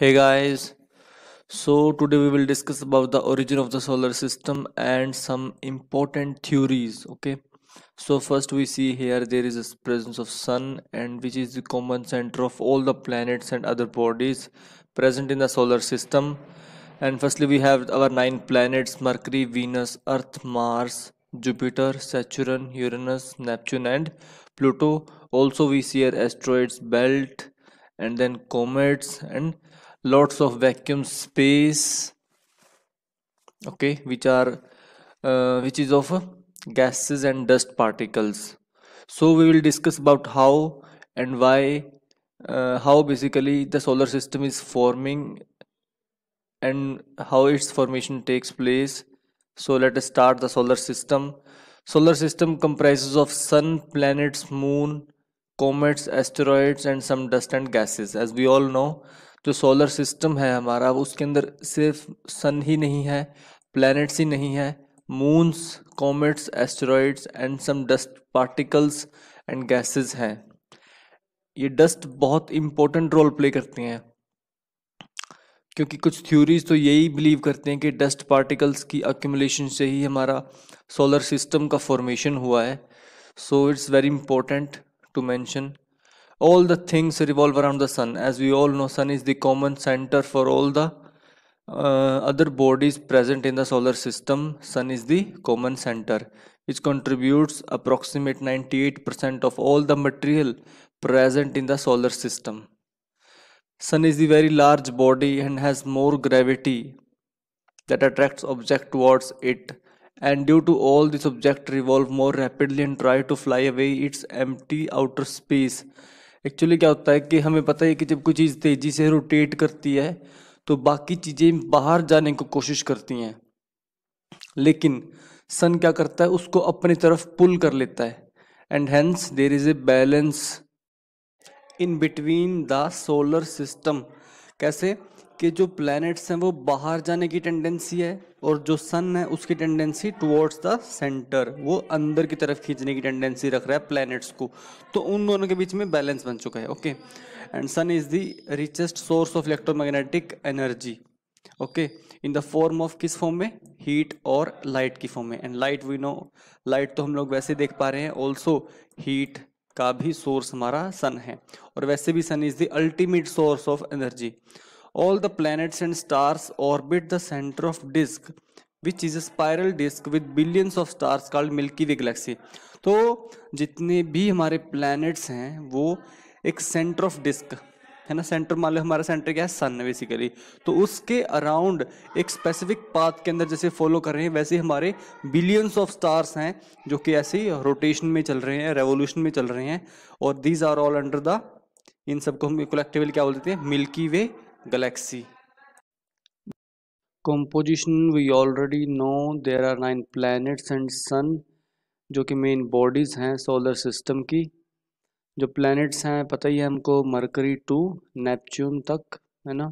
hey guys so today we will discuss about the origin of the solar system and some important theories okay so first we see here there is a presence of sun and which is the common center of all the planets and other bodies present in the solar system and firstly we have our nine planets mercury venus earth mars jupiter saturn uranus neptune and pluto also we see here asteroids belt and then comets and lots of vacuum space okay which are uh, which is of gases and dust particles so we will discuss about how and why uh, how basically the solar system is forming and how its formation takes place so let us start the solar system solar system comprises of sun planets moon comets asteroids and some dust and gases as we all know जो solar system है हमारा उसके अंदर सिर्फ सन ही नहीं है planets ही नहीं है moons comets asteroids and some dust particles and gases हैं ये डस्ट बहुत इम्पोर्टेंट रोल प्ले करती हैं क्योंकि कुछ थ्योरीज तो यही बिलीव करते हैं कि डस्ट पार्टिकल्स की अक्यूमुलेशन से ही हमारा सोलर सिस्टम का फॉर्मेशन हुआ है so it's very important to mention all the things revolve around the sun as we all know sun is the common center for all the uh, other bodies present in the solar system sun is the common center which contributes approximate 98% of all the material present in the solar system sun is the very large body and has more gravity that attracts object towards it and due to all this object revolve more rapidly and try to fly away its empty outer space actually क्या होता है कि हमें पता है कि जब कोई चीज़ तेज़ी से रोटेट करती है तो बाकी चीज़ें बाहर जाने को कोशिश करती हैं लेकिन सन क्या करता है उसको अपनी तरफ पुल कर लेता है and hence there is a balance in between the solar system कैसे कि जो प्लैनेट्स हैं वो बाहर जाने की टेंडेंसी है और जो सन है उसकी टेंडेंसी टुवर्ड्स द सेंटर वो अंदर की तरफ खींचने की टेंडेंसी रख रहा है प्लैनेट्स को तो उन दोनों के बीच में बैलेंस बन चुका है okay and sun is the richest source of electromagnetic energy okay in the form of किस फॉर्म में हीट और लाइट की फॉर्म में and light we know light तो हम लोग वैसे देख पा रहे हैं ऑल्सो हीट का भी सोर्स हमारा सन है और वैसे भी sun is the ultimate source of energy All the planets and stars orbit the center of disk which is a spiral disk with billions of stars called Milky Way galaxy तो जितने भी हमारे planets हैं वो एक centre of disc है ना centre मान लो हमारा सेंटर क्या है सन बेसिकली तो उसके अराउंड एक स्पेसिफिक पाथ के अंदर जैसे फॉलो कर रहे हैं वैसे हमारे बिलियंस ऑफ स्टार्स हैं जो कि ऐसे ही रोटेशन में चल रहे हैं रेवोल्यूशन में चल रहे हैं और these are all under the इन सबको हम कलेक्टिवली क्या बोल देते हैं Milky Way galaxy. Composition we already know there are nine planets and sun जो कि मेन बॉडीज़ हैं सोलर सिस्टम की जो प्लैनेट्स हैं पता ही है हमको मरकरी टू नेपच्यून तक है ना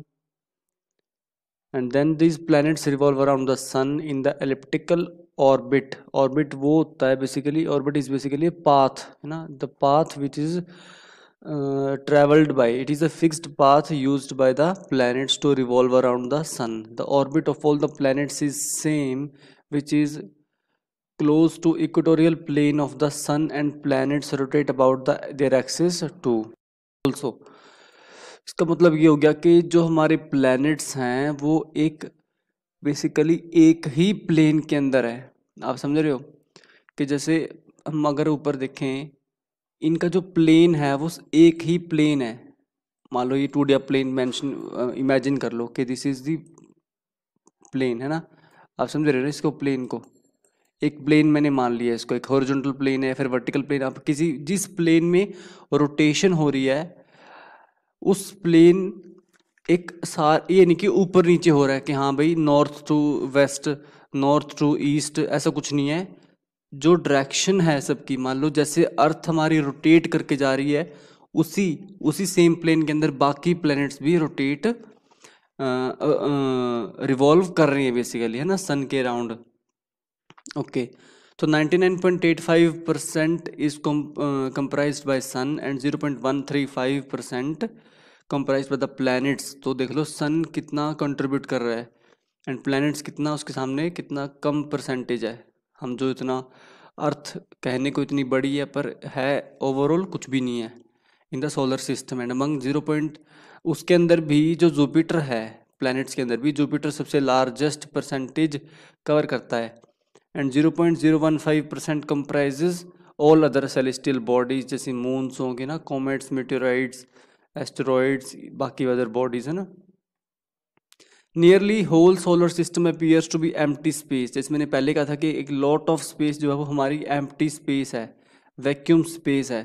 and then this planets revolve around the sun in the elliptical orbit orbit वो होता है basically orbit is basically path है ना the path which is uh, traveled by it is a fixed path used by the planets to revolve around the sun the orbit of all the planets is same which is close to equatorial plane of the sun and planets rotate about the their axis too also इसका मतलब ये हो गया कि जो हमारे planets हैं वो एक बेसिकली एक ही प्लेन के अंदर है आप समझ रहे हो कि जैसे हम अगर ऊपर देखें इनका जो प्लेन है वो एक ही प्लेन है मान लो ये two D plane mention imagine कर लो कि दिस इज़ दी प्लेन है ना आप समझ रहे हो इसको प्लेन को एक प्लेन मैंने मान लिया इसको एक हॉरिजॉन्टल प्लेन है फिर वर्टिकल प्लेन आप किसी जिस प्लेन में रोटेशन हो रही है उस प्लेन एक सार ये नहीं कि ऊपर नीचे हो रहा है कि हाँ भाई north to west north to east ऐसा कुछ नहीं है जो डायरेक्शन है सबकी मान लो जैसे अर्थ हमारी रोटेट करके जा रही है उसी उसी सेम प्लेन के अंदर बाकी प्लैनेट्स भी रोटेट रिवॉल्व कर रही है बेसिकली है ना सन के अराउंड ओके तो 99.85 percent is comprise by sun and 0.135 percent comprise by the planets तो देख लो सन कितना कंट्रीब्यूट कर रहा है एंड प्लैनेट्स कितना उसके सामने कितना कम परसेंटेज है हम जो इतना अर्थ कहने को इतनी बड़ी है पर है ओवरऑल कुछ भी नहीं है in the solar system and among zero point उसके अंदर भी जो जुपिटर है प्लैनेट्स के अंदर भी जुपिटर सबसे लार्जेस्ट परसेंटेज कवर करता है and zero point zero one five percent comprise all other celestial bodies जैसे मून्स होंगे ना कॉमेट्स मेटेराइड्स एस्टेरॉइड्स बाकी अदर बॉडीज़ है ना nearly whole solar system appears to be empty space जैसे मैंने पहले कहा था कि एक लॉट ऑफ स्पेस जो है वो हमारी एम्प्टी स्पेस है वैक्यूम स्पेस है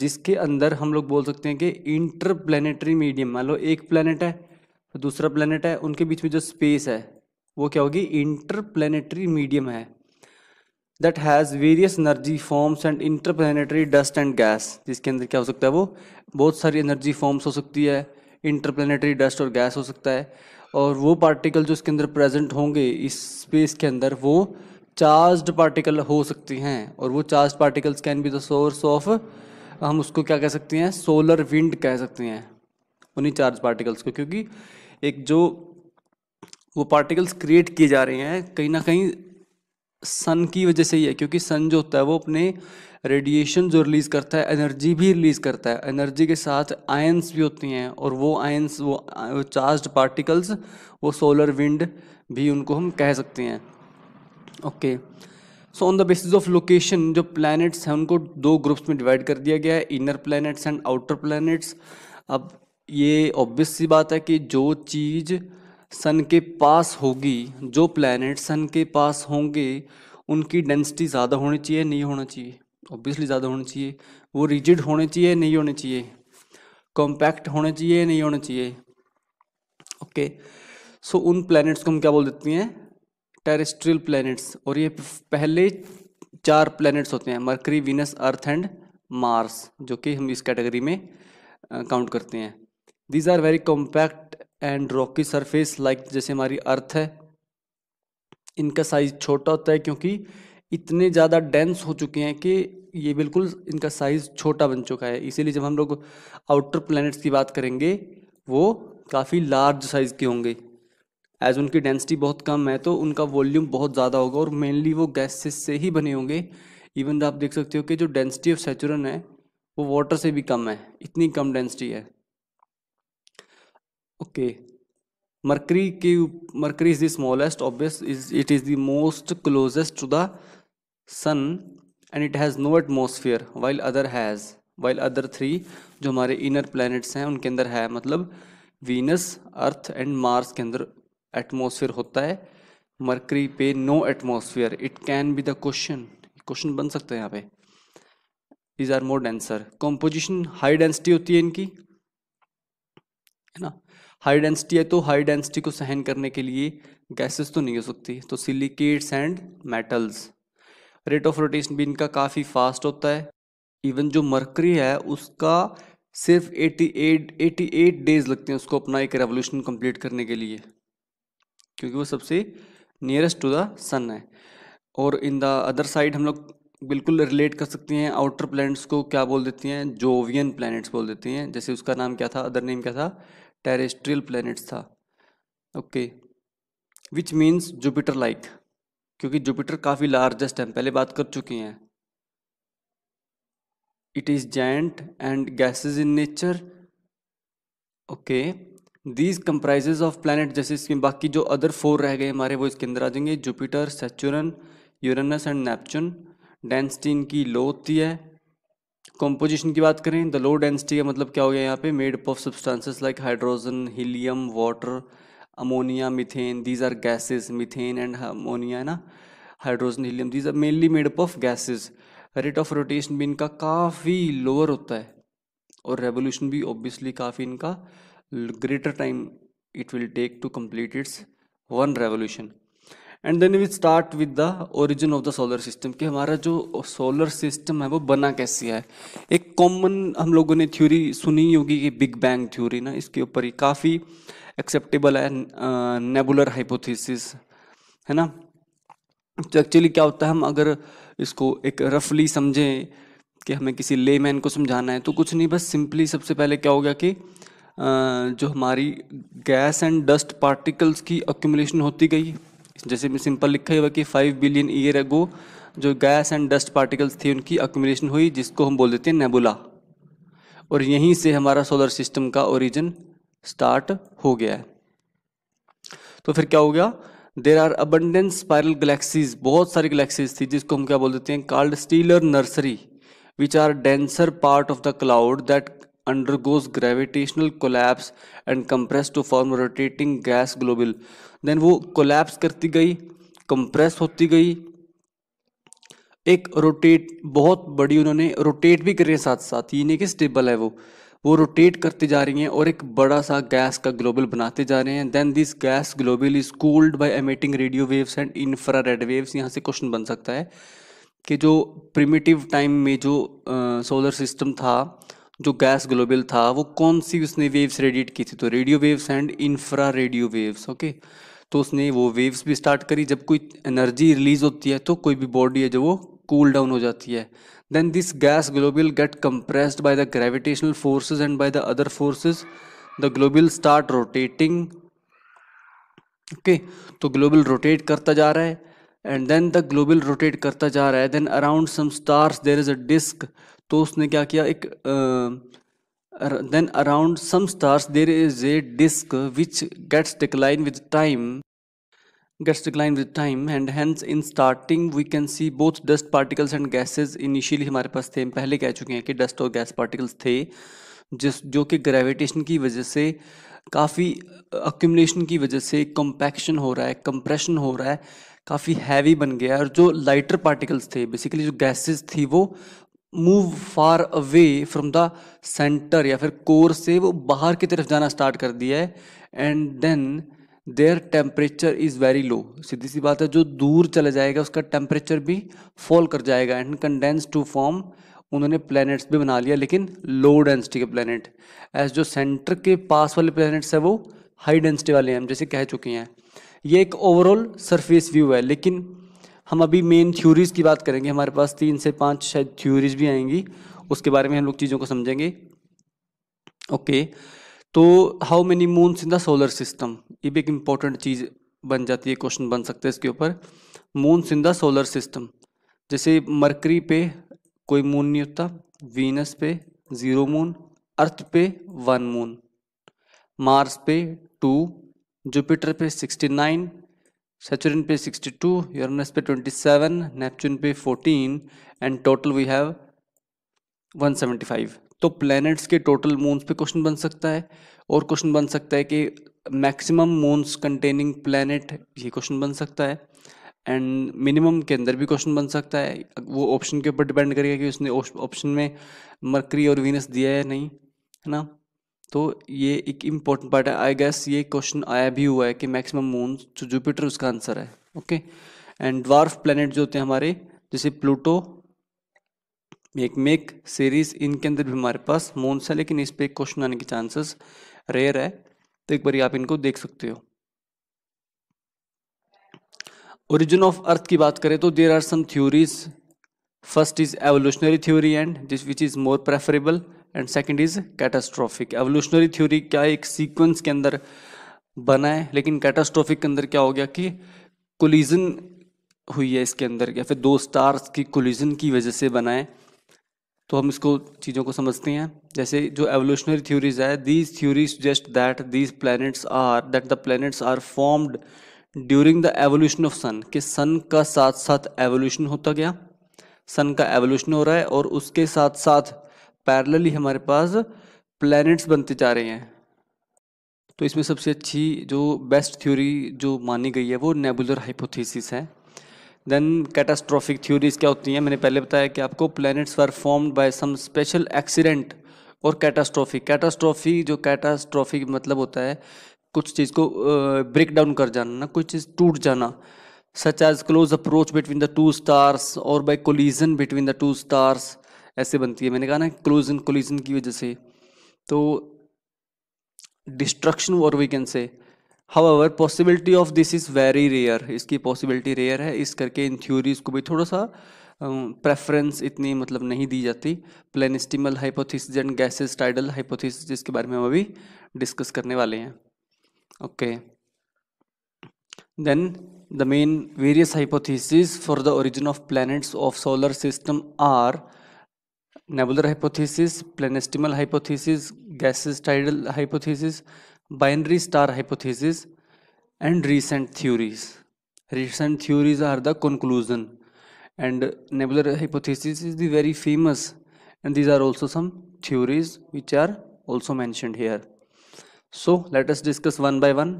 जिसके अंदर हम लोग बोल सकते हैं कि इंटर प्लानिटरी मीडियम मान लो एक प्लानट है दूसरा प्लानट है उनके बीच में जो स्पेस है वो क्या होगी इंटर प्लानिटरी मीडियम है that has various energy forms and interplanetary dust and gas जिसके अंदर क्या हो सकता है वो बहुत सारी एनर्जी फॉर्म्स हो सकती है इंटरप्लेनेटरी डस्ट और गैस हो सकता है और वो पार्टिकल जो इसके अंदर प्रेजेंट होंगे इस स्पेस के अंदर वो चार्ज्ड पार्टिकल हो सकती हैं और वो charge particles can be the source of हम उसको क्या कह सकते हैं सोलर विंड कह सकते हैं उन्हीं चार्ज पार्टिकल्स को क्योंकि एक जो वो पार्टिकल्स क्रिएट किए जा रहे हैं कहीं ना कहीं सन की वजह से ही है क्योंकि सन जो होता है वो अपने रेडिएशन जो रिलीज़ करता है एनर्जी भी रिलीज़ करता है एनर्जी के साथ आयंस भी होती हैं और वो आयंस वो चार्ज पार्टिकल्स वो सोलर विंड भी उनको हम कह सकते हैं okay so on the basis of location जो प्लैनेट्स हैं उनको दो ग्रुप्स में डिवाइड कर दिया गया है inner planets and outer planets अब ये ऑब्वियस सी बात है कि जो चीज़ सन के पास होगी जो प्लैनेट सन के पास होंगे उनकी डेंसिटी ज़्यादा होनी चाहिए नहीं होना चाहिए ऑब्वियसली ज़्यादा होनी चाहिए वो रिजिड होने चाहिए नहीं होने चाहिए कॉम्पैक्ट होने चाहिए नहीं होने चाहिए ओके सो उन प्लैनेट्स को हम क्या बोल देते हैं टेरेस्ट्रियल प्लैनेट्स और ये पहले चार प्लैनेट्स होते हैं Mercury Venus Earth and Mars जो कि हम इस कैटेगरी में काउंट करते हैं these are very compact and rocky surface like जैसे हमारी अर्थ है इनका साइज़ छोटा होता है क्योंकि इतने ज़्यादा डेंस हो चुके हैं कि ये बिल्कुल इनका साइज़ छोटा बन चुका है इसीलिए जब हम लोग आउटर प्लैनेट्स की बात करेंगे वो काफ़ी लार्ज साइज़ के होंगे एज उनकी डेंसिटी बहुत कम है तो उनका वॉल्यूम बहुत ज़्यादा होगा और मेनली वो गैसेस से ही बने होंगे इवन आप देख सकते हो कि जो डेंसिटी ऑफ सेचुरन है वो वाटर से भी कम है इतनी कम डेंसिटी है ओके मरकरी के Mercury is the smallest obvious is it is the most closest to the sun and it has no atmosphere while other has while other three जो हमारे इनर प्लैनेट्स हैं उनके अंदर है मतलब वीनस अर्थ एंड मार्स के अंदर atmosphere होता है मरकरी पे no atmosphere it can be the question question बन सकते हैं यहाँ पे is are more denser composition high density होती है इनकी है ना हाई डेंसिटी है तो हाई डेंसिटी को सहन करने के लिए गैसेस तो नहीं हो सकती तो silicates and metals rate of rotation भी इनका काफ़ी फास्ट होता है इवन जो मरकरी है उसका सिर्फ 88 88 डेज लगते हैं उसको अपना एक रेवोल्यूशन कंप्लीट करने के लिए क्योंकि वो सबसे नियरेस्ट टू द सन है और इन द अदर साइड हम लोग बिल्कुल रिलेट कर सकते हैं आउटर प्लैनेट्स को क्या बोल देती हैं जोवियन प्लैनेट्स बोल देती हैं जैसे उसका नाम क्या था अदर नेम क्या था टेरेस्ट्रियल प्लैनेट्स था okay which means Jupiter like क्योंकि जुपिटर काफ़ी लार्जेस्ट है पहले बात कर चुके हैं it is giant and gases in nature okay these comprises of planet जैसे इसमें बाकी जो अदर फोर रह गए हमारे वो इसके अंदर आ जाएंगे Jupiter Saturn Uranus and Neptune density इनकी लो होती है कॉम्पोजिशन की बात करें द लो डेंसिटी का मतलब क्या हो गया यहाँ पे made up of substances like hydrogen helium water ammonia methane these are gases methane and ammonia है ना hydrogen helium these are mainly made up of gases rate of rotation भी इनका काफ़ी लोअर होता है और रेवोल्यूशन भी ऑब्वियसली काफ़ी इनका greater time it will take to complete its one revolution and then we start with the origin of the solar system कि हमारा जो सोलर सिस्टम है वो बना कैसे है एक कॉमन हम लोगों ने थ्योरी सुनी होगी कि बिग बैंग थ्योरी ना इसके ऊपर ही काफ़ी एक्सेप्टेबल है नेबुलर अं, हाइपोथेसिस है ना तो एक्चुअली क्या होता है हम अगर इसको एक रफली समझें कि हमें किसी लेमैन को समझाना है तो कुछ नहीं बस सिंपली सबसे पहले क्या हो गया कि अं, जो हमारी गैस एंड डस्ट पार्टिकल्स की अक्यूमुलेशन होती गई जैसे में सिंपल लिखा हुआ कि फाइव बिलियन ईयर एगो जो गैस एंड डस्ट पार्टिकल्स थे उनकी अक्यूमिलेशन हुई जिसको हम बोल देते हैं नेबुला और यहीं से हमारा सोलर सिस्टम का ओरिजिन स्टार्ट हो गया है तो फिर क्या हो गया there are abundance spiral galaxies बहुत सारी गलेक्सीज थी जिसको हम क्या बोल देते हैं called stellar nursery which are denser part of the cloud that undergoes gravitational collapse and compressed to form rotating gas globule then वो collapse करती गई compress होती गई एक रोटेट बहुत बड़ी उन्होंने रोटेट भी करी है साथ साथ ये नहीं कि स्टेबल है वो वो रोटेट करते जा रही हैं और एक बड़ा सा गैस का ग्लोबल बनाते जा रहे हैं then this gas global is cooled by emitting radio waves and infrared waves यहाँ से क्वेश्चन बन सकता है कि जो प्रिमिटिव टाइम में जो सोलर uh, सिस्टम था जो गैस ग्लोबल था वो कौन सी उसने वेव्स रेडिएट की थी तो radio waves and infra radio waves okay तो उसने वो वेव्स भी स्टार्ट करी जब कोई एनर्जी रिलीज होती है तो कोई भी बॉडी है जो वो कूल डाउन हो जाती है then this gas global get compressed by the gravitational forces and by the other forces the global start rotating okay तो ग्लोबल रोटेट करता जा रहा है and then the global rotate करता जा रहा है then around some stars there is a disc तो उसने क्या किया एक then around some stars there is a disc which gets decline with time gets decline with time and hence in starting we can see both dust particles and gases initially हमारे पास थे हम पहले कह चुके हैं कि डस्ट और गैस पार्टिकल्स थे जिस जो कि ग्रेविटेशन की वजह से काफ़ी अक्यूमलेशन की वजह से कंपैक्शन हो रहा है कंप्रेशन हो रहा है काफ़ी हैवी बन गया है और जो लाइटर पार्टिकल्स थे बेसिकली जो गैसेस थी वो move far away from the centre या फिर कोर से वो बाहर की तरफ जाना स्टार्ट कर दिया है and then there temperature is very low सीधी सी बात है जो दूर चला जाएगा उसका टेम्परेचर भी फॉल कर जाएगा एंड कंडेंस टू फॉर्म उन्होंने प्लैनेट्स भी बना लिया लेकिन लो डेंसिटी के प्लैनेट एज जो सेंटर के पास वाले प्लैनेट्स है वो हाई डेंसिटी वाले हैं हम जैसे कह चुके हैं ये एक ओवरऑल सरफेस व्यू है लेकिन हम अभी मेन थ्योरीज़ की बात करेंगे हमारे पास तीन से पाँच शायद थ्योरीज भी आएंगी उसके बारे में हम लोग चीज़ों को समझेंगे ओके तो how many moons in the solar system ये भी एक इम्पॉर्टेंट चीज़ बन जाती है क्वेश्चन बन सकता है इसके ऊपर moons in the solar system जैसे मरकरी पे कोई मून नहीं होता वीनस पे ज़ीरो मून अर्थ पे वन मून मार्स पे टू जुपिटर पे सिक्सटी नाइन Saturn पे 62, Uranus पे 27, Neptune पे 14 and total we have 175. तो प्लैनेट्स के टोटल मून्स पे क्वेश्चन बन सकता है और क्वेश्चन बन सकता है कि मैक्सिमम मून्स कंटेनिंग प्लैनेट ये क्वेश्चन बन सकता है एंड मिनिमम के अंदर भी क्वेश्चन बन सकता है वो ऑप्शन के ऊपर डिपेंड करेगा कि उसने ऑप्शन में मरकरी और वीनस दिया है नहीं है ना तो ये एक इम्पोर्टेंट पार्ट है आई गेस ये क्वेश्चन आया भी हुआ है कि मैक्सिमम मून जो जुपिटर उसका आंसर है ओके एंड ड्वार्फ प्लैनेट जो होते हैं हमारे जैसे प्लूटो एक मेक सीरीज इनके अंदर भी हमारे पास मून्स है लेकिन इस पर क्वेश्चन आने के चांसेस रेयर है तो एक बार आप इनको देख सकते हो ओरिजिन ऑफ अर्थ की बात करें तो there are some theories first is evolutionary theory and this which is more preferable and second is catastrophic evolutionary theory क्या एक सीक्वेंस के अंदर बना है लेकिन कैटास्ट्रॉफिक के अंदर क्या हो गया कि कोलिजन हुई है इसके अंदर या फिर दो स्टार्स की कोलिजन की वजह से बना है तो हम इसको चीज़ों को समझते हैं जैसे जो एवोल्यूशनरी थ्योरीज है these theories just that these planets are that the planets are formed during the evolution of sun कि सन का साथ साथ एवोल्यूशन होता गया सन का एवोल्यूशन हो रहा है और उसके साथ साथ पैरेलली हमारे पास प्लैनेट्स बनते जा रहे हैं तो इसमें सबसे अच्छी जो बेस्ट थ्योरी जो मानी गई है वो नेबुलर हाइपोथेसिस है देन कैटास्ट्रॉफिक थ्योरीज क्या होती हैं मैंने पहले बताया कि आपको planets were formed by some special accident और कैटास्ट्रॉफिक कैटास्ट्रॉफी जो कैटास्ट्रॉफिक मतलब होता है कुछ चीज़ को ब्रेक डाउन कर जाना ना कुछ चीज़ टूट जाना such as close approach between the two stars और by collision between the two stars ऐसे बनती है मैंने कहा ना क्लोजन कोलिजन की वजह से तो डिस्ट्रक्शन और we can say ever possibility of this is very rare इसकी पॉसिबिलिटी रेयर है इस करके इन थ्योरीज़ को भी थोड़ा सा प्रेफरेंस uh, इतनी मतलब नहीं दी जाती planetesimal hypothesis and gases tidal hypothesis जिसके बारे में हम अभी डिस्कस करने वाले हैं okay then the main various hypothesis for the origin of planets of solar system are nebular hypothesis, planestimal hypothesis, gaseous tidal hypothesis, binary star hypothesis and recent theories. Recent theories are the conclusion and nebular hypothesis is the very famous and these are also some theories which are also mentioned here. So let us discuss one by one.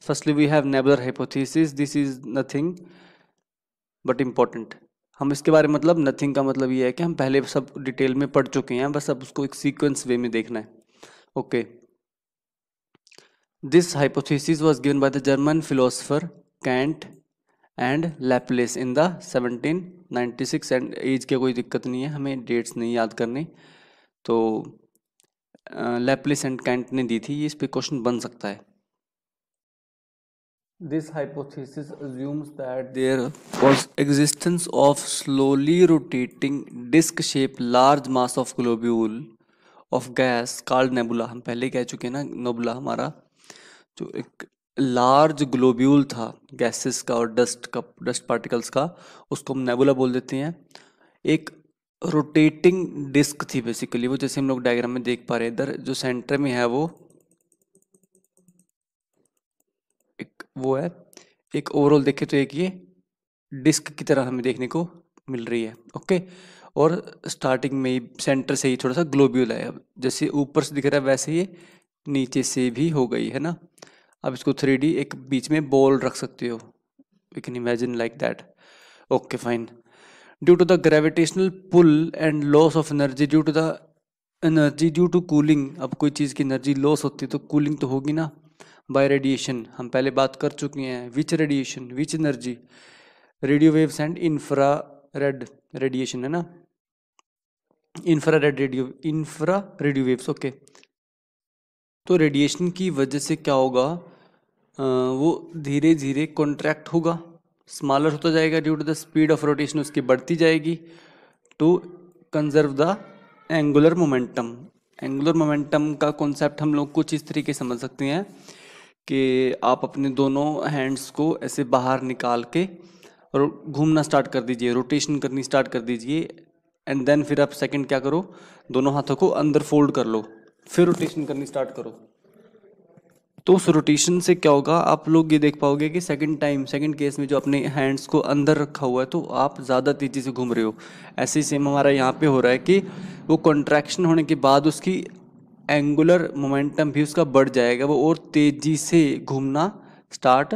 Firstly we have nebular hypothesis. This is nothing but important. हम इसके बारे में मतलब nothing का मतलब ये है कि हम पहले सब डिटेल में पढ़ चुके हैं बस अब उसको एक सीक्वेंस वे में देखना है okay this hypothesis was given by the German philosopher Kant and Laplace in the 1796 and as की कोई दिक्कत नहीं है हमें डेट्स नहीं याद करने तो लैपलेस एंड कैंट ने दी थी ये इस पर क्वेश्चन बन सकता है This hypothesis assumes that there was existence of slowly rotating disc shaped large mass of globule of gas called nebula हम पहले कह चुके हैं ना नेबुला हमारा जो एक लार्ज ग्लोब्यूल था गैसेस का और डस्ट का डस्ट पार्टिकल्स का उसको हम नेबुला बोल देते हैं एक रोटेटिंग डिस्क थी बेसिकली वो जैसे हम लोग डायग्राम में देख पा रहे हैं इधर जो सेंटर में है वो वो है एक ओवरऑल देखें तो एक ये डिस्क की तरह हमें देखने को मिल रही है ओके और स्टार्टिंग में ही सेंटर से ही थोड़ा सा ग्लोब्यूल है जैसे ऊपर से दिख रहा है वैसे ये नीचे से भी हो गई है ना अब इसको थ्री एक बीच में बॉल रख सकते हो you can imagine like that okay fine due to the gravitational pull and loss of energy due to the energy due to cooling अब कोई चीज़ की एनर्जी लॉस होती है तो कूलिंग तो होगी ना बाय रेडिएशन हम पहले बात कर चुके हैं which radiation which energy radio waves and infrared radiation है ना infrared radio infra radio waves okay तो रेडिएशन की वजह से क्या होगा आ, वो धीरे धीरे कॉन्ट्रैक्ट होगा स्मॉलर होता जाएगा due to the speed of rotation उसकी बढ़ती जाएगी to conserve the angular momentum angular momentum का कॉन्सेप्ट हम लोग कुछ इस तरीके समझ सकते हैं कि आप अपने दोनों हैंड्स को ऐसे बाहर निकाल के और घूमना स्टार्ट कर दीजिए रोटेशन करनी स्टार्ट कर दीजिए एंड देन फिर आप सेकंड क्या करो दोनों हाथों को अंदर फोल्ड कर लो फिर रोटेशन करनी स्टार्ट करो तो उस रोटेशन से क्या होगा आप लोग ये देख पाओगे कि सेकंड टाइम सेकंड केस में जो अपने हैंड्स को अंदर रखा हुआ है तो आप ज़्यादा तेज़ी से घूम रहे हो ऐसे ही सेम हमारा यहाँ पे हो रहा है कि वो कॉन्ट्रैक्शन होने के बाद उसकी एंगुलर मोमेंटम भी उसका बढ़ जाएगा वो और तेजी से घूमना स्टार्ट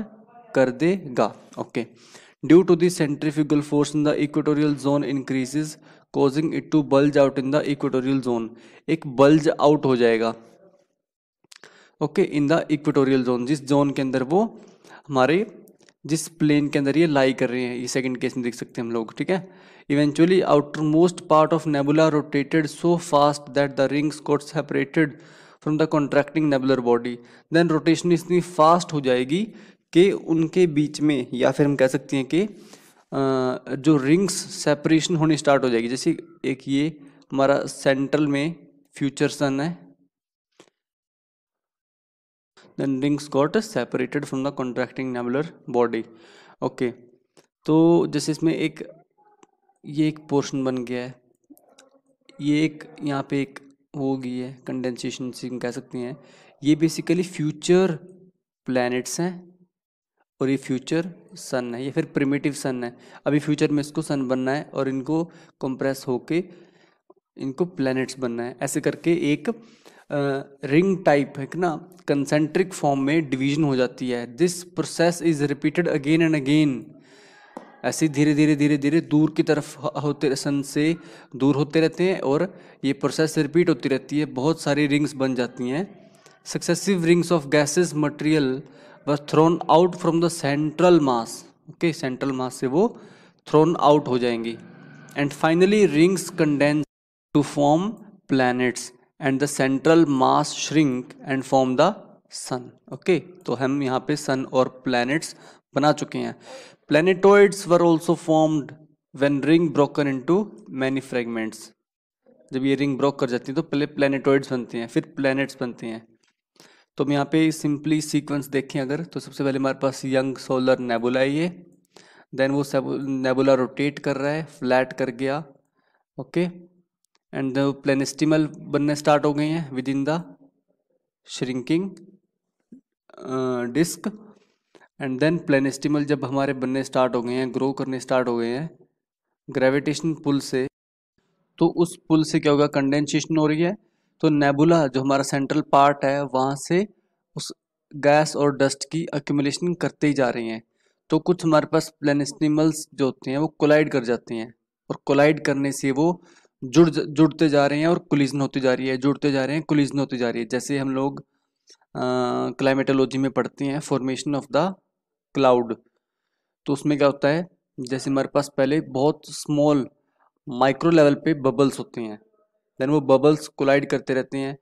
कर देगा okay due to this centrifugal force in the equatorial zone increases causing it to bulge out in the equatorial zone एक बल्ज आउट हो जाएगा okay in the equatorial zone जिस जोन के अंदर वो हमारे जिस प्लेन के अंदर ये लाई कर रहे हैं ये सेकंड केस में देख सकते हैं हम लोग ठीक है eventually outermost part of nebula rotated so fast that the rings got separated from the contracting nebular body then rotation इतनी फास्ट हो जाएगी कि उनके बीच में या फिर हम कह सकते हैं कि जो रिंग्स सेपरेशन होनी स्टार्ट हो जाएगी जैसे एक ये हमारा सेंट्रल में फ्यूचर सन है then rings got separated from the contracting nebular body okay तो जैसे इसमें एक ये एक पोर्शन बन गया है ये एक यहाँ पे एक वो हो गई है कंडेंसेशन सिंग कह सकते हैं ये बेसिकली फ्यूचर प्लैनेट्स हैं और ये फ्यूचर सन है ये फिर प्रिमेटिव सन है अभी फ्यूचर में इसको सन बनना है और इनको कंप्रेस होके इनको प्लैनेट्स बनना है ऐसे करके एक रिंग टाइप है ना कंसेंट्रिक फॉर्म में डिवीजन हो जाती है this process is repeated again and again ऐसे धीरे धीरे धीरे धीरे दूर की तरफ होते सन से दूर होते रहते हैं और ये प्रोसेस रिपीट होती रहती है बहुत सारी रिंग्स बन जाती हैं successive rings of gases material were thrown out from the central mass okay central mass से वो थ्रोन आउट हो जाएंगी and finally rings condense to form planets and the central mass shrink and form the sun okay तो हम यहाँ पे सन और planets बना चुके हैं planetoids were also formed when ring broken to many fragments जब ये रिंग ब्रोक कर जाती है तो पहले प्लैनेटॉइड्स बनते हैं फिर प्लैनेट्स बनते हैं तो हम यहाँ पे सिंपली सीक्वेंस देखें अगर तो सबसे पहले हमारे पास यंग सोलर नेबुला ये देन वो नेबुला रोटेट कर रहा है फ्लैट कर गया okay okay? And the planetesimal बनने स्टार्ट हो गई हैं within the shrinking disc and then planetesimal जब हमारे बनने स्टार्ट हो गए हैं ग्रो करने स्टार्ट हो गए हैं ग्रेविटेशन पुल से तो उस पुल से क्या होगा कंडेंसेशन हो रही है तो नेबुला जो हमारा सेंट्रल पार्ट है वहाँ से उस गैस और डस्ट की एक्यूमुलेशन करते ही जा रही हैं तो कुछ हमारे पास प्लेनिस्टिमल्स जो होते हैं वो कोलाइड कर जाते हैं और कोलाइड करने से वो जुड़ जुड़ते जा रहे हैं और कुलिजन होती जा रही है जुड़ते जा रहे हैं कुलिजन होती जा रही है जैसे हम लोग क्लाइमेटोलॉजी में पढ़ते हैं फॉर्मेशन ऑफ द क्लाउड तो उसमें क्या होता है जैसे हमारे पास पहले बहुत स्मॉल माइक्रो लेवल पे बबल्स होते हैं देन वो बबल्स कोलाइड करते रहते हैं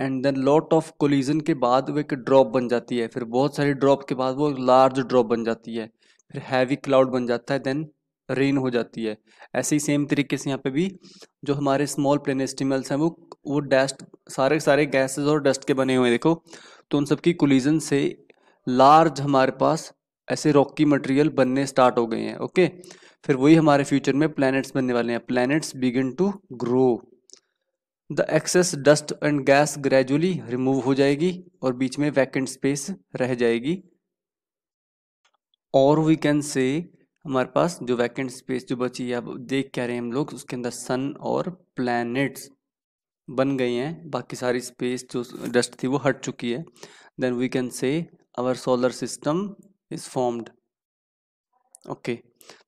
and then lot of collision के बाद वो एक ड्रॉप बन जाती है फिर बहुत सारी ड्रॉप के बाद वो लार्ज ड्रॉप बन जाती है फिर हैवी क्लाउड बन जाता है देन रेन हो जाती है ऐसे ही सेम तरीके से यहाँ पे भी जो हमारे स्मॉल प्लेनेस्टिमल्स हैं वो वो डस्ट सारे सारे गैसेस और डस्ट के बने हुए हैं देखो तो उन सबकी की कोलिजन से लार्ज हमारे पास ऐसे रॉकी मटेरियल बनने स्टार्ट हो गए हैं ओके फिर वही हमारे फ्यूचर में प्लैनेट्स बनने वाले हैं planets begin to grow the excess dust and gas gradually remove हो जाएगी और बीच में वैकेंट स्पेस रह जाएगी और वी कैन से हमारे पास जो वैकेंट स्पेस जो बची है अब देख क्या रहे हैं हम लोग उसके अंदर सन और प्लैनेट्स बन गई हैं बाकी सारी स्पेस जो डस्ट थी वो हट चुकी है then we can say our solar system is formed okay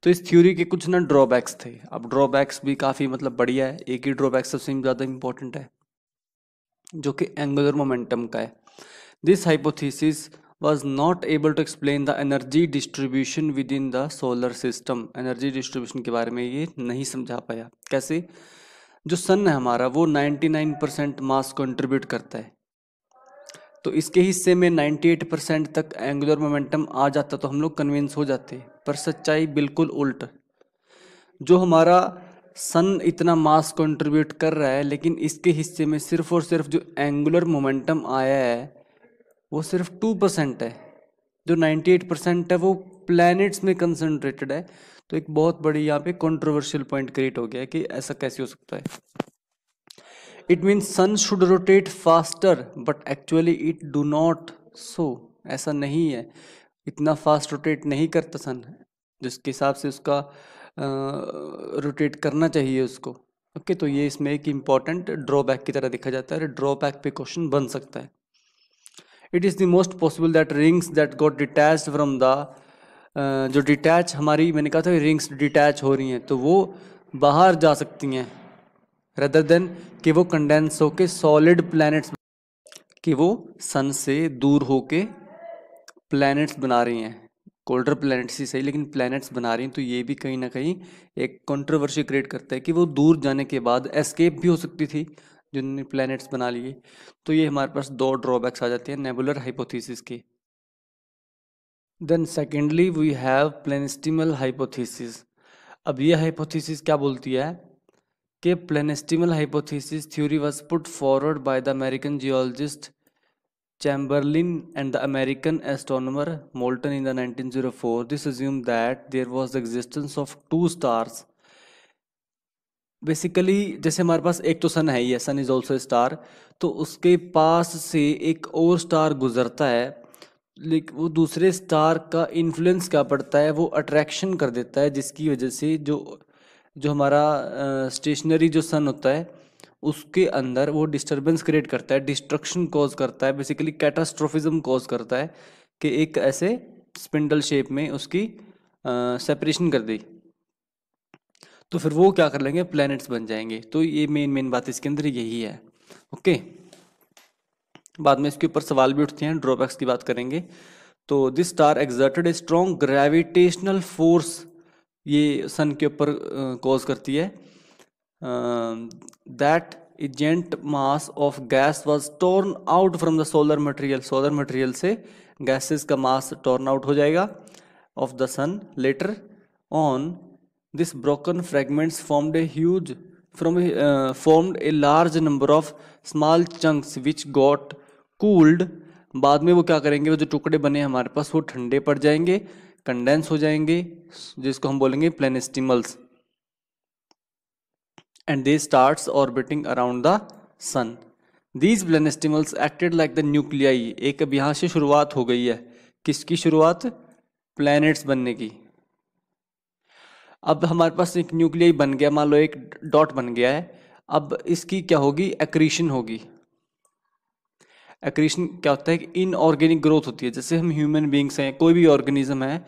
तो इस थ्योरी के कुछ ना ड्रॉबैक्स थे अब ड्रॉबैक्स भी काफ़ी मतलब बढ़िया है एक ही ड्रॉबैक सबसे ज़्यादा इंपॉर्टेंट है जो कि एंगुलर मोमेंटम का है this hypothesis was not able to explain the energy distribution within the solar system. Energy distribution के बारे में ये नहीं समझा पाया कैसे जो सन है हमारा वो 99 परसेंट मास कंट्रीब्यूट करता है तो इसके हिस्से में 98 परसेंट तक एंगुलर मोमेंटम आ जाता तो हम लोग कन्विंस हो जाते पर सच्चाई बिल्कुल उल्ट जो हमारा सन इतना मास कंट्रीब्यूट कर रहा है लेकिन इसके हिस्से में सिर्फ और सिर्फ जो एंगुलर मोमेंटम आया है वो सिर्फ टू परसेंट है जो नाइन्टी एट परसेंट है वो प्लैनेट्स में कंसनट्रेटेड है तो एक बहुत बड़ी यहाँ पे कंट्रोवर्शियल पॉइंट क्रिएट हो गया है कि ऐसा कैसे हो सकता है it means sun should rotate faster but actually it do not so ऐसा नहीं है इतना फास्ट रोटेट नहीं करता सन जिसके हिसाब से उसका रोटेट करना चाहिए उसको ओके okay, तो ये इसमें एक इम्पॉर्टेंट ड्रॉबैक की तरह देखा जाता है ड्रॉबैक पे क्वेश्चन बन सकता है it is the most possible that rings that got detach from the जो डिटैच हमारी मैंने कहा था रिंग्स डिटैच हो रही हैं तो वो बाहर जा सकती हैं रदर देन कि वो कंडेंस होके सॉलिड प्लैनेट्स कि वो सन से दूर होके प्लैनेट्स बना रही हैं कोल्डर प्लैनेट्स ही सही लेकिन प्लैनेट्स बना रही हैं तो ये भी कहीं ना कहीं एक कंट्रोवर्सी क्रिएट करता है कि वो दूर जाने के बाद एस्केप भी हो सकती थी जिन्होंने प्लैनेट्स बना लिए तो ये हमारे पास दो ड्रॉबैक्स आ जाते हैं नेबुलर हाइपोथीसिस के then secondly we have planetesimal hypothesis अब ये हाइपोथीसिस क्या बोलती है कि planetesimal hypothesis theory was put forward by the American geologist Chamberlin and the American the Moulton in the nineteen zero four this assume that there was the existence of two stars basically जैसे हमारे पास एक तो sun है ही sun is also star तो उसके पास से एक और स्टार गुजरता है लेकिन वो दूसरे स्टार का इन्फ्लुएंस क्या पड़ता है वो अट्रैक्शन कर देता है जिसकी वजह से जो जो हमारा स्टेशनरी जो सन होता है उसके अंदर वो डिस्टरबेंस क्रिएट करता है डिस्ट्रक्शन कॉज करता है बेसिकली कैटास्ट्रोफिज्म कॉज करता है कि एक ऐसे स्पिंडल शेप में उसकी सेपरेशन कर दी तो फिर वो क्या कर लेंगे प्लैनेट्स बन जाएंगे तो ये मेन मेन बात इसके अंदर यही है ओके बाद में इसके ऊपर सवाल भी उठते हैं ड्रॉबैक्स की बात करेंगे तो this star exerted a strong gravitational force ये सन के ऊपर कॉज करती है that agent mass of gas was torn out from the solar material solar material से गैसेस का मास टोर्न आउट हो जाएगा of the sun later on this broken fragments formed a huge from a, a large number of small chunks which got cooled बाद में वो क्या करेंगे वो जो टुकड़े बने हमारे पास वो ठंडे पड़ जाएंगे कंडेंस हो जाएंगे जिसको हम बोलेंगे planetesimals and they start orbiting around the sun these planetesimals acted like the nuclei एक अब यहाँ से शुरुआत हो गई है किसकी शुरुआत प्लैनेट्स बनने की अब हमारे पास एक न्यूक्लियाई बन गया मान लो एक डॉट बन गया है अब इसकी क्या होगी एक्रीशन होगी एक्रीशन क्या होता है कि इनऑर्गेनिक ग्रोथ होती है जैसे हम ह्यूमन बींग्स हैं कोई भी ऑर्गेनिज्म है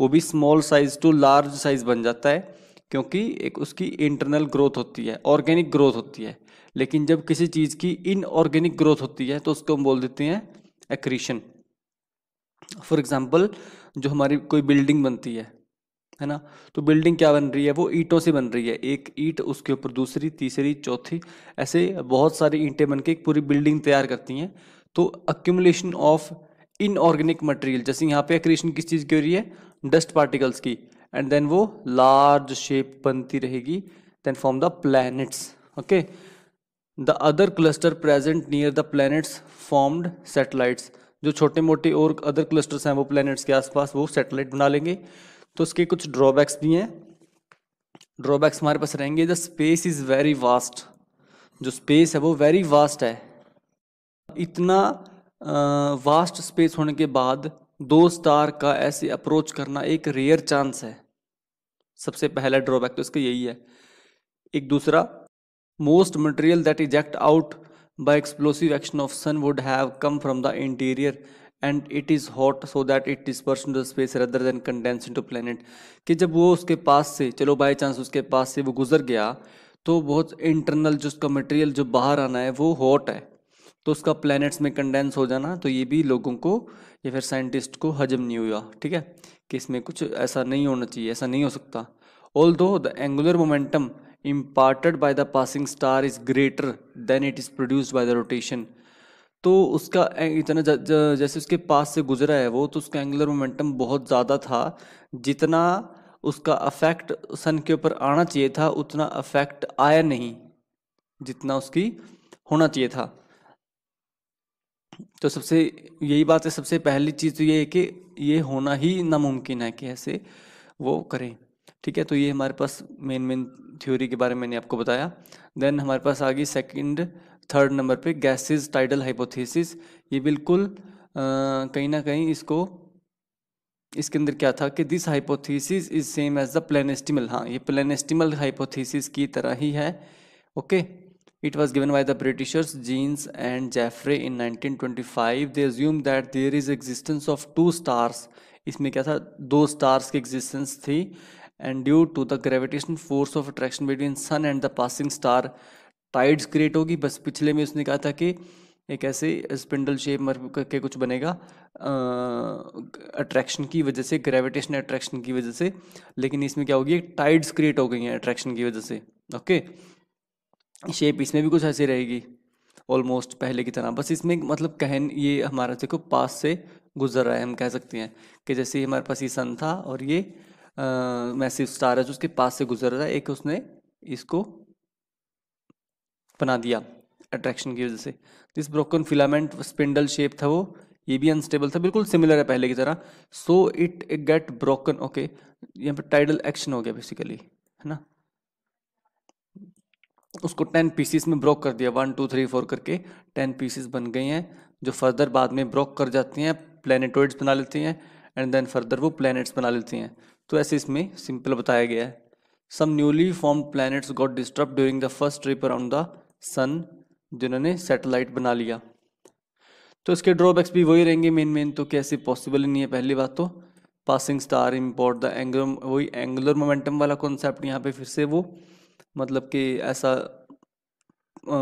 वो भी small size to large size बन जाता है क्योंकि एक उसकी इंटरनल ग्रोथ होती है ऑर्गेनिक ग्रोथ होती है लेकिन जब किसी चीज़ की इनऑर्गेनिक ग्रोथ होती है तो उसको हम बोल देते हैं एक्रीशन फॉर एग्जाम्पल जो हमारी कोई बिल्डिंग बनती है है ना तो बिल्डिंग क्या बन रही है वो ईंटों से बन रही है एक ईंट उसके ऊपर दूसरी तीसरी चौथी ऐसे बहुत सारी ईंटें बन के एक पूरी बिल्डिंग तैयार करती हैं तो अक्यूमुलेशन ऑफ इनऑर्गेनिक मटेरियल जैसे यहाँ पे एक्रेशन किस चीज़ की हो रही है डस्ट पार्टिकल्स की एंड देन वो लार्ज शेप बनती रहेगी then form the planets okay the other cluster present near the planets formed satellites जो छोटे मोटे और अदर क्लस्टर्स हैं वो प्लैनेट्स के आसपास वो सेटेलाइट बना लेंगे तो उसके कुछ ड्रॉबैक्स भी हैं ड्रॉबैक्स हमारे पास रहेंगे the space is very vast जो स्पेस है वो वेरी वास्ट है इतना वास्ट स्पेस होने के बाद दो स्टार का ऐसे अप्रोच करना एक रेयर चांस है सबसे पहला ड्रॉबैक तो इसका यही है एक दूसरा most material that eject out by explosive action of sun would have come from the interior and it is hot so that it disperse in the space rather than condense into planet कि जब वो उसके पास से चलो by chance उसके पास से वो गुजर गया तो बहुत इंटरनल जो उसका मटेरियल जो बाहर आना है वो हॉट है तो उसका प्लैनेट्स में कंडेंस हो जाना तो ये भी लोगों को या फिर साइंटिस्ट को हजम नहीं हुआ ठीक है कि इसमें कुछ ऐसा नहीं होना चाहिए ऐसा नहीं हो सकता although the angular momentum imparted by the passing star is greater than it is produced by the rotation तो उसका इतना ज, ज, जैसे उसके पास से गुजरा है वो तो उसका एंगुलर मोमेंटम बहुत ज़्यादा था जितना उसका अफेक्ट सन के ऊपर आना चाहिए था उतना अफेक्ट आया नहीं जितना उसकी होना चाहिए था तो सबसे यही बात है सबसे पहली चीज़ तो ये है कि ये होना ही नामुमकिन है कि ऐसे वो करें ठीक है तो ये हमारे पास मेन मेन थ्योरी के बारे में मैंने आपको बताया देन हमारे पास आ गई सेकेंड थर्ड नंबर पे गैसेस टाइडल हाइपोथेसिस ये बिल्कुल कहीं ना कहीं इसको इसके अंदर क्या था कि this hypothesis is same as the planetesimal हाँ ये प्लेनेस्टिमल हाइपोथेसिस की तरह ही है okay it was given by the Britishers Jeans and Jeffrey in 1925 they assume that there is existence of two stars इसमें क्या था दो स्टार्स की एग्जिस्टेंस थी and due to the gravitation force of attraction between sun and the passing star tides create होगी बस पिछले में उसने कहा था कि एक ऐसे स्पिंडल शेप मर करके कुछ बनेगा अट्रैक्शन की वजह से ग्रेविटेशन अट्रैक्शन की वजह से लेकिन इसमें क्या होगी टाइड्स क्रिएट हो गई हैं अट्रैक्शन की वजह से ओके शेप इसमें भी कुछ ऐसे रहेगी ऑलमोस्ट पहले की तरह बस इसमें मतलब कहन ये हमारा देखो पास से गुजर रहा है हम कह सकते हैं कि जैसे हमारे पास ये सन था और ये मैसिव स्टार है जो उसके पास से गुजर रहा है एक उसने इसको बना दिया अट्रैक्शन की वजह से जिस ब्रोकन फिलामेंट स्पिंडल शेप था वो ये भी अनस्टेबल था बिल्कुल सिमिलर है पहले की तरह so it get broken okay यहाँ पर टाइडल एक्शन हो गया बेसिकली है ना उसको टेन पीसीस में ब्रोक कर दिया वन टू थ्री फोर करके टेन पीसीस बन गई हैं जो फर्दर बाद में ब्रोक कर जाती हैं प्लानिटोइड्स बना लेती हैं एंड देन फर्दर वो प्लैनेट्स बना लेती हैं तो ऐसे इसमें सिंपल बताया गया है some newly form planets got disturb during the first trip around the sun जिन्होंने सैटेलाइट बना लिया तो इसके ड्रॉबैक्स भी वही रहेंगे मेन मेन तो कैसे पॉसिबल ही नहीं है पहली बात तो passing star import the angular वही एंगुलर मोमेंटम वाला कॉन्सेप्ट यहाँ पे फिर से वो मतलब कि ऐसा आ,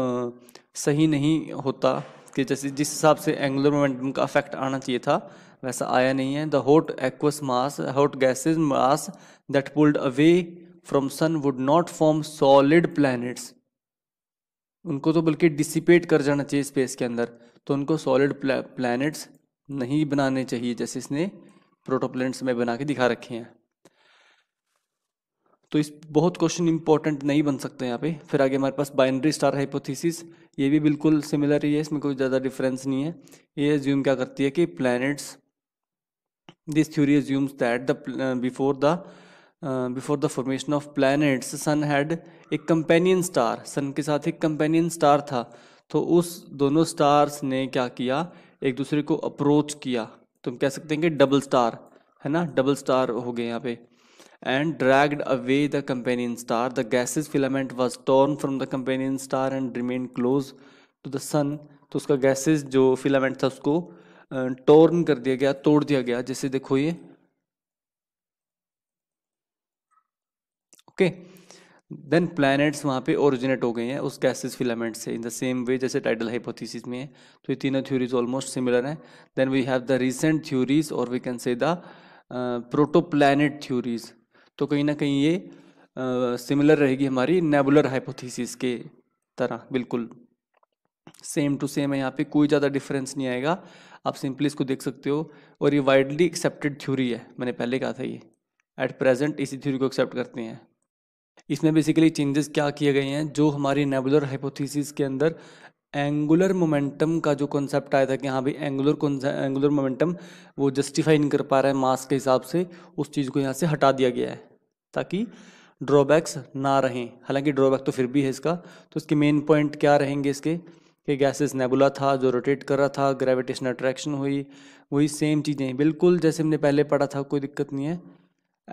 सही नहीं होता कि जैसे जिस हिसाब से एंगुलर मोमेंटम का अफेक्ट आना चाहिए था वैसा आया नहीं है the hot aqueous mass hot gases mass that pulled away from sun would not form solid planets उनको तो बल्कि डिसिपेट कर जाना चाहिए स्पेस के अंदर तो उनको सॉलिड प्लैनेट्स नहीं बनाने चाहिए जैसे इसने प्रोटोप्लैनेट्स में बना के दिखा रखे हैं तो इस बहुत क्वेश्चन इंपॉर्टेंट नहीं बन सकते यहाँ पे फिर आगे हमारे पास बाइनरी स्टार हाइपोथीसिस ये भी बिल्कुल सिमिलर ही है इसमें कोई ज़्यादा डिफरेंस नहीं है ये एज्यूम क्या करती है कि planets this theory assumes that the before the before the formation of planets sun had एक कंपेनियन स्टार सन के साथ एक कंपेनियन स्टार था तो उस दोनों स्टार्स ने क्या किया एक दूसरे को अप्रोच किया तुम तो कह सकते हैं कि डबल स्टार है ना डबल स्टार हो गए यहाँ पे and dragged away the companion star the gases filament was torn from the companion star and remain close to the sun तो उसका गैसेज जो फिलामेंट था उसको टॉर्न uh, कर दिया गया तोड़ दिया गया जैसे देखो ये ओके देन प्लैनेट्स वहाँ पे ओरिजिनेट हो गए हैं उस गैसेस फिलामेंट से इन द सेम वे जैसे टाइटल हाइपोथेसिस में है तो ये तीनों थ्योरीज ऑलमोस्ट सिमिलर हैं then we have the recent theories और we can say the proto planet theories तो कहीं ना कहीं ये सिमिलर uh, रहेगी हमारी नेबुलर हाइपोथीसिस के तरह बिल्कुल सेम टू सेम है यहाँ पे कोई ज़्यादा डिफरेंस नहीं आएगा आप सिंपली इसको देख सकते हो और ये वाइडली एक्सेप्टेड थ्योरी है मैंने पहले कहा था ये एट प्रेजेंट इसी थ्योरी को एक्सेप्ट करते हैं इसमें बेसिकली चेंजेस क्या किए गए हैं जो हमारी नेबुलर हाइपोथीसिस के अंदर एंगुलर मोमेंटम का जो कॉन्सेप्ट आया था कि हाँ भाई एंगुलर एंगुलर मोमेंटम वो जस्टिफाई नहीं कर पा रहा है मास के हिसाब से उस चीज़ को यहाँ से हटा दिया गया है ताकि ड्रॉबैक्स ना रहें हालांकि ड्रॉबैक तो फिर भी है इसका तो इसके मेन पॉइंट क्या रहेंगे इसके कि गैसेस नेबुला था जो रोटेट कर रहा था ग्रेविटेशन अट्रैक्शन हुई वही सेम चीज़ें बिल्कुल जैसे हमने पहले पढ़ा था कोई दिक्कत नहीं है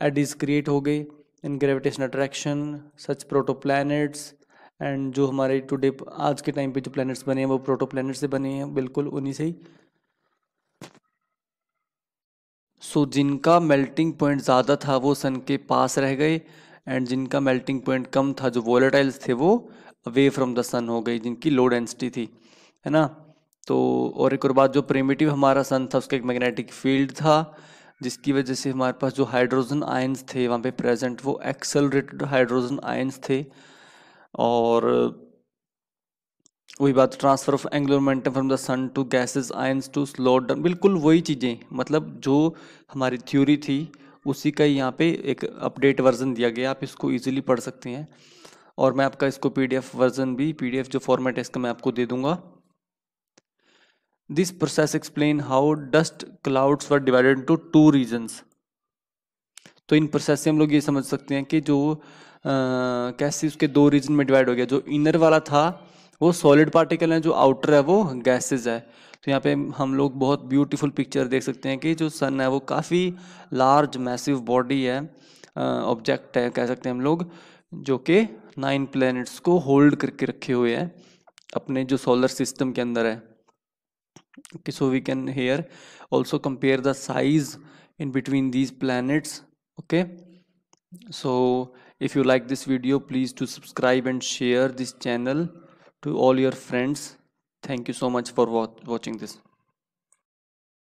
एडिस क्रिएट हो गई in gravitation attraction such proto planets and जो हमारे टुडे आज के टाइम पे जो प्लैनेट्स बने हैं वो प्रोटो प्लैनेट से बने हैं बिल्कुल उन्हीं से ही सो so, जिनका मेल्टिंग पॉइंट ज़्यादा था वो सन के पास रह गए एंड जिनका मेल्टिंग पॉइंट कम था जो वॉलेटाइल्स थे वो अवे फ्रॉम द सन हो गई जिनकी लो डेंसिटी थी है ना तो और एक और बात जो प्रेमेटिव हमारा सन था उसका एक मैग्नेटिक फील्ड था जिसकी वजह से हमारे पास जो हाइड्रोजन आयन्स थे वहाँ पे प्रेजेंट वो एक्सेलरेटेड हाइड्रोजन आयंस थे और वही बात transfer of angular momentum from the sun to gases ions to slow down बिल्कुल वही चीज़ें मतलब जो हमारी थ्योरी थी उसी का यहाँ पे एक अपडेट वर्जन दिया गया आप इसको ईजिली पढ़ सकते हैं और मैं आपका इसको एफ वर्जन भी एफ जो फॉर्मेट है इसका मैं आपको दे दूंगा This process explain how dust clouds were divided into two regions. तो इन प्रोसेस से हम लोग ये समझ सकते हैं कि जो आ, कैसे उसके दो रीजन में डिवाइड हो गया जो इनर वाला था वो सॉलिड पार्टिकल है जो आउटर है वो गैसेज है तो यहाँ पे हम लोग बहुत ब्यूटीफुल पिक्चर देख सकते हैं कि जो सन है वो काफ़ी लार्ज मैसिव बॉडी है ऑब्जेक्ट है कह सकते हैं हम लोग जो कि नाइन प्लैनेट्स को होल्ड करके रखे हुए हैं अपने जो सोलर सिस्टम के अंदर है okay so we can here also compare the size in between these planets okay so if you like this video please to subscribe and share this channel to all your friends thank you so much for watching this